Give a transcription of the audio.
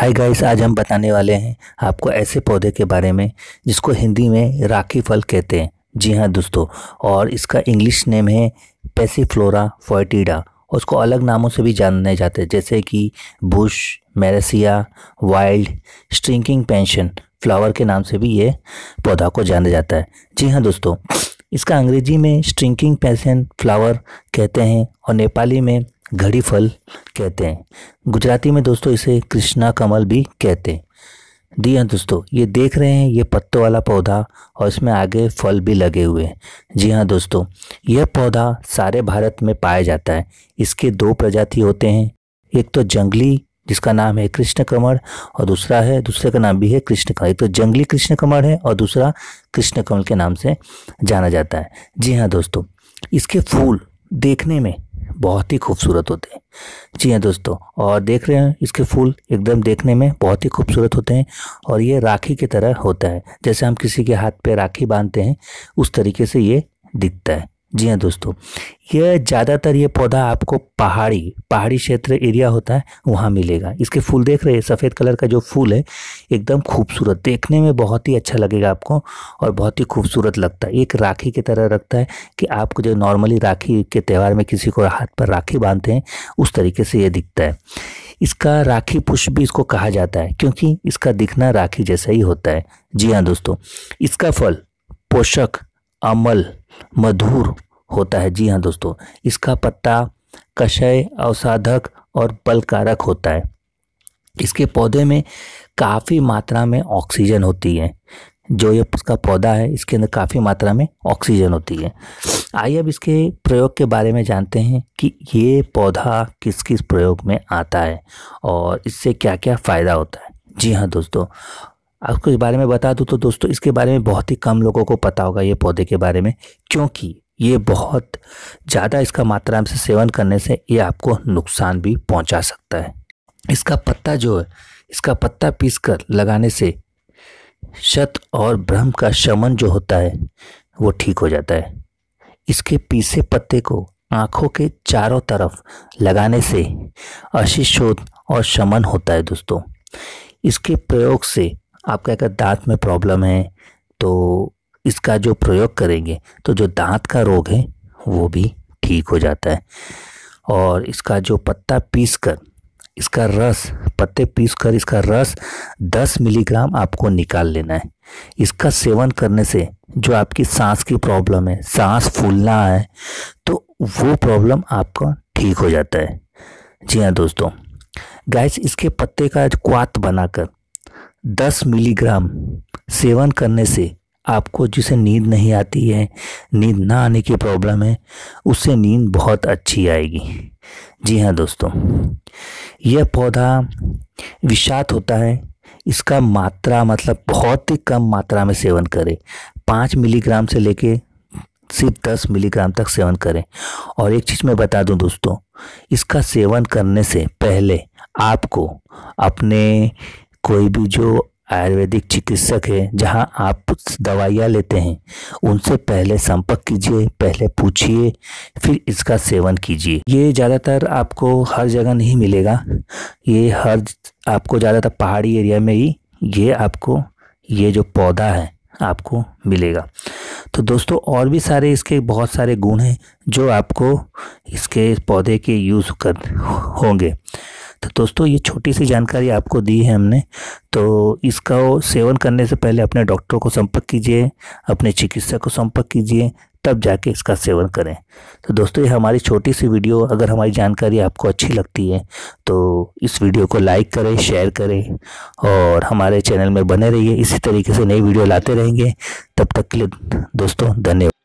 hi guys आज हम बताने वाले हैं आपको ऐसे पौधे के बारे में जिसको हिंदी में राखी फल कहते हैं जी हाँ दोस्तों और इसका इंग्लिश नेम है पेसीफ्लोरा फोटीडा उसको अलग नामों से भी जानने जाते हैं जैसे कि बुश मेरेसिया वाइल्ड स्ट्रिंकिंग पेंशन फ्लावर के नाम से भी ये पौधा को जाना जाता है जी हाँ दोस्तों इसका अंग्रेजी में स्ट्रिंकिंग पेंशन फ्लावर कहते हैं और नेपाली में घड़ी फल कहते हैं गुजराती में दोस्तों इसे कृष्णा कमल भी कहते हैं जी हाँ दोस्तों ये देख रहे हैं ये पत्तों वाला पौधा और इसमें आगे फल भी लगे हुए हैं जी हाँ दोस्तों यह पौधा सारे भारत में पाया जाता है इसके दो प्रजाति होते हैं एक तो जंगली जिसका नाम है कृष्ण कमर और दूसरा है दूसरे का नाम भी है कृष्ण कमर एक तो जंगली कृष्ण कमर है और दूसरा कृष्ण कमल के नाम से जाना जाता है जी हाँ दोस्तों इसके फूल देखने में बहुत ही खूबसूरत होते हैं जी हाँ दोस्तों और देख रहे हैं इसके फूल एकदम देखने में बहुत ही खूबसूरत होते हैं और ये राखी की तरह होता है जैसे हम किसी के हाथ पे राखी बांधते हैं उस तरीके से ये दिखता है जी हाँ दोस्तों यह ज़्यादातर ये पौधा आपको पहाड़ी पहाड़ी क्षेत्र एरिया होता है वहाँ मिलेगा इसके फूल देख रहे हैं सफ़ेद कलर का जो फूल है एकदम खूबसूरत देखने में बहुत ही अच्छा लगेगा आपको और बहुत ही खूबसूरत लगता है एक राखी की तरह रखता है कि आपको जो नॉर्मली राखी के त्यौहार में किसी को हाथ पर राखी बांधते हैं उस तरीके से ये दिखता है इसका राखी पुष्प भी इसको कहा जाता है क्योंकि इसका दिखना राखी जैसा ही होता है जी हाँ दोस्तों इसका फल पोषक अमल मधुर होता है जी हाँ दोस्तों इसका पत्ता कषय अवसाधक और बलकारक होता है इसके पौधे में काफ़ी मात्रा में ऑक्सीजन होती है जो ये इसका पौधा है इसके अंदर काफ़ी मात्रा में ऑक्सीजन होती है आइए अब इसके प्रयोग के बारे में जानते हैं कि ये पौधा किस किस प्रयोग में आता है और इससे क्या क्या फ़ायदा होता है जी हाँ दोस्तों आपको इस बारे में बता दूँ तो दोस्तों इसके बारे में बहुत ही कम लोगों को पता होगा ये पौधे के बारे में क्योंकि ये बहुत ज़्यादा इसका मात्रा से सेवन करने से ये आपको नुकसान भी पहुंचा सकता है इसका पत्ता जो है इसका पत्ता पीसकर लगाने से शत और भ्रम का शमन जो होता है वो ठीक हो जाता है इसके पीसे पत्ते को आँखों के चारों तरफ लगाने से अशिशोध और शमन होता है दोस्तों इसके प्रयोग से आपका अगर दांत में प्रॉब्लम है तो इसका जो प्रयोग करेंगे तो जो दांत का रोग है वो भी ठीक हो जाता है और इसका जो पत्ता पीस कर इसका रस पत्ते पीस कर इसका रस 10 मिलीग्राम आपको निकाल लेना है इसका सेवन करने से जो आपकी सांस की प्रॉब्लम है सांस फूलना है तो वो प्रॉब्लम आपका ठीक हो जाता है जी हाँ दोस्तों गैस इसके पत्ते का क्वात बनाकर दस मिलीग्राम सेवन करने से आपको जिसे नींद नहीं आती है नींद ना आने की प्रॉब्लम है उससे नींद बहुत अच्छी आएगी जी हाँ दोस्तों यह पौधा विषात होता है इसका मात्रा मतलब बहुत ही कम मात्रा में सेवन करें पाँच मिलीग्राम से लेके सिर्फ दस मिलीग्राम तक सेवन करें और एक चीज़ मैं बता दूं दोस्तों इसका सेवन करने से पहले आपको अपने कोई भी जो आयुर्वेदिक चिकित्सक है जहां आप दवाइयाँ लेते हैं उनसे पहले संपर्क कीजिए पहले पूछिए फिर इसका सेवन कीजिए ये ज़्यादातर आपको हर जगह नहीं मिलेगा ये हर आपको ज़्यादातर पहाड़ी एरिया में ही ये आपको ये जो पौधा है आपको मिलेगा तो दोस्तों और भी सारे इसके बहुत सारे गुण हैं जो आपको इसके पौधे के यूज़ कर होंगे तो दोस्तों ये छोटी सी जानकारी आपको दी है हमने तो इसका सेवन करने से पहले अपने डॉक्टर को संपर्क कीजिए अपने चिकित्सक को संपर्क कीजिए तब जाके इसका सेवन करें तो दोस्तों ये हमारी छोटी सी वीडियो अगर हमारी जानकारी आपको अच्छी लगती है तो इस वीडियो को लाइक करें शेयर करें और हमारे चैनल में बने रहिए इसी तरीके से नई वीडियो लाते रहेंगे तब तक के लिए दोस्तों धन्यवाद